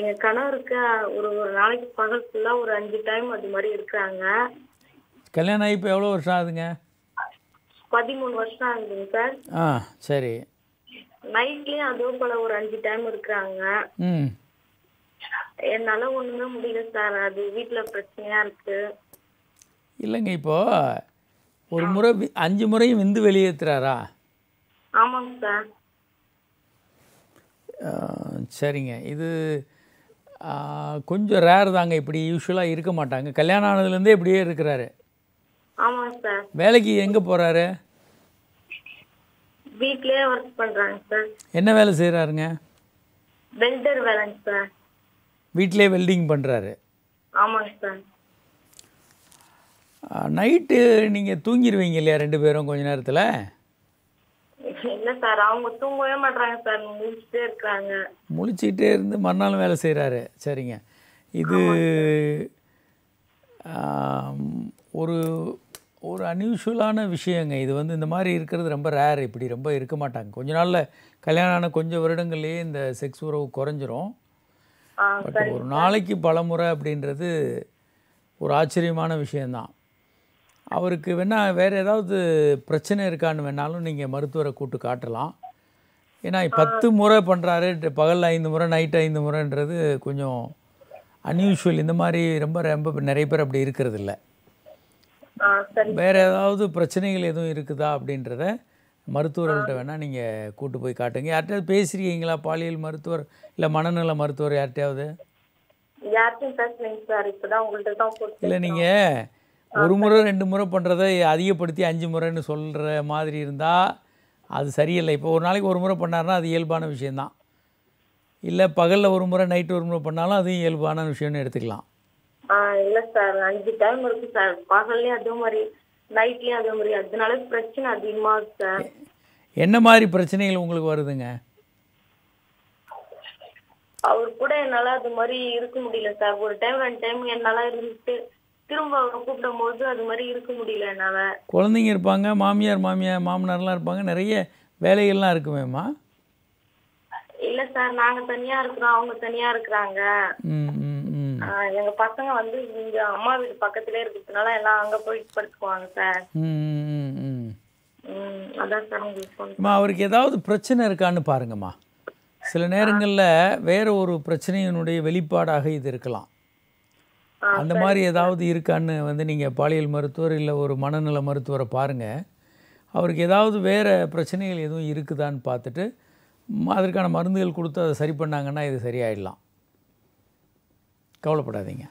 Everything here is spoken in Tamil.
எங்க கணவருக்கு ஒரு ஒரு நாளைக்கு பகல் ஃபுல்லா ஒரு அஞ்சு டைம் அது மாதிரி இருக்கிறாங்க கல்யாணம் ஆகி இப்போ எவ்வளோ வருஷம் ஆகுதுங்க பதிமூணு வருஷம் ஆகுதுங்க சார் ஆ சரி நைட்லேயும் அதே போல ஒரு அஞ்சு டைம் இருக்கிறாங்க ம் என்னால் ஒன்றுமே முடியல சார் அது வீட்டில் பிரச்சனையா இருக்கு இல்லைங்க இப்போ ஒரு முறை அஞ்சு முறையும் விந்து வெளியேற்றுறாரா ஆமாங்க சார் ஆ, சரிங்க இது கொஞ்சம் ரேர் தாங்க இப்படி யூஸ்வலாக இருக்க மாட்டாங்க கல்யாணம் ஆனதுலேருந்தே இப்படியே இருக்கிறாரு சார் வேலைக்கு எங்கே போகிறாரு வீட்லயே ஒர்க் பண்ணுறாங்க சார் என்ன வேலை செய்கிறாருங்க வெல்டர் வேலைங்க சார் வெல்டிங் பண்ணுறாரு ஆமாங்க சார் நைட்டு நீங்கள் தூங்கிடுவீங்க இல்லையா ரெண்டு பேரும் கொஞ்ச நேரத்தில் இல்ல சார் அவங்க தூங்கவே சார் இருக்காங்க முழிச்சிட்டே இருந்து மறுநாள் வேலை செய்கிறாரு சரிங்க இது ஒரு ஒரு அன்யூஷுவலான விஷயங்க இது வந்து இந்த மாதிரி இருக்கிறது ரொம்ப ரேர் இப்படி ரொம்ப இருக்க மாட்டாங்க கொஞ்ச நாளில் கல்யாணம் ஆன கொஞ்சம் வருடங்கள்லேயே இந்த செக்ஸ் உறவு குறைஞ்சிரும் பட் ஒரு நாளைக்கு பல முறை அப்படின்றது ஒரு ஆச்சரியமான விஷயந்தான் அவருக்கு வேணால் வேறு ஏதாவது பிரச்சனை இருக்கான்னு வேணாலும் நீங்கள் மருத்துவரை கூட்டு காட்டலாம் ஏன்னா பத்து முறை பண்ணுறாரு பகலில் ஐந்து முறை நைட்டு ஐந்து முறைன்றது கொஞ்சம் அன்யூஷுவல் இந்த மாதிரி ரொம்ப ரொம்ப நிறைய பேர் அப்படி இருக்கிறது இல்லை வேறு ஏதாவது பிரச்சனைகள் எதுவும் இருக்குதா அப்படின்றத மருத்துவர்கள்ட்ட வேணால் நீங்கள் கூட்டு போய் காட்டுங்க யார்கிட்டயாவது பேசுகிறீங்களா பாலியல் மருத்துவர் இல்லை மனநல மருத்துவர் யார்கிட்டயாவது இல்லை நீங்கள் ஒரு முறை ரெண்டு முறை பண்ணுறதை அதிகப்படுத்தி அஞ்சு முறைன்னு சொல்கிற மாதிரி இருந்தால் அது சரியில்லை இப்போ ஒரு நாளைக்கு ஒரு முறை பண்ணார்னா அது இயல்பான விஷயந்தான் இல்லை பகலில் ஒரு முறை நைட்டு ஒரு முறை பண்ணாலும் அதுவும் இயல்பான விஷயம்னு எடுத்துக்கலாம் இல்லை சார் அஞ்சு டைம் இருக்கு சார் பகல்லையும் அதே மாதிரி நைட்லேயும் அதே மாதிரி அதனால பிரச்சனை அதிகமாக சார் என்ன மாதிரி பிரச்சனைகள் உங்களுக்கு வருதுங்க அவர் கூட என்னால் அது மாதிரி இருக்க முடியல சார் ஒரு டைம் ரெண்டு டைம் என்னால் இருந்துட்டு திரும்ப கூப்பிடும் போது அது மாதிரி இருக்க முடியல என்னால் குழந்தைங்க இருப்பாங்க மாமியார் மாமியார் மாமனார்லாம் இருப்பாங்க நிறைய வேலைகள்லாம் இருக்குமேம்மா இல்ல சார் நாங்க தனியா இருக்கிறோம் அவங்க தனியா இருக்கிறாங்க எங்க பசங்க வந்து இங்க அம்மா வீடு பக்கத்துலயே இருக்கிறதுனால எல்லாம் அங்க போயிட்டு படுத்துக்குவாங்க சார் அம்மா அவருக்கு ஏதாவது பிரச்சனை இருக்கான்னு பாருங்கம்மா சில நேரங்களில் வேற ஒரு பிரச்சனையினுடைய வெளிப்பாடாக இது இருக்கலாம் அந்த மாதிரி ஏதாவது இருக்கான்னு வந்து நீங்கள் பாலியல் மருத்துவர் இல்லை ஒரு மனநல மருத்துவரை பாருங்கள் அவருக்கு ஏதாவது வேறு பிரச்சனைகள் எதுவும் இருக்குதான்னு பார்த்துட்டு அதற்கான மருந்துகள் கொடுத்து அதை சரி பண்ணாங்கன்னா இது சரியாயிடலாம் கவலைப்படாதீங்க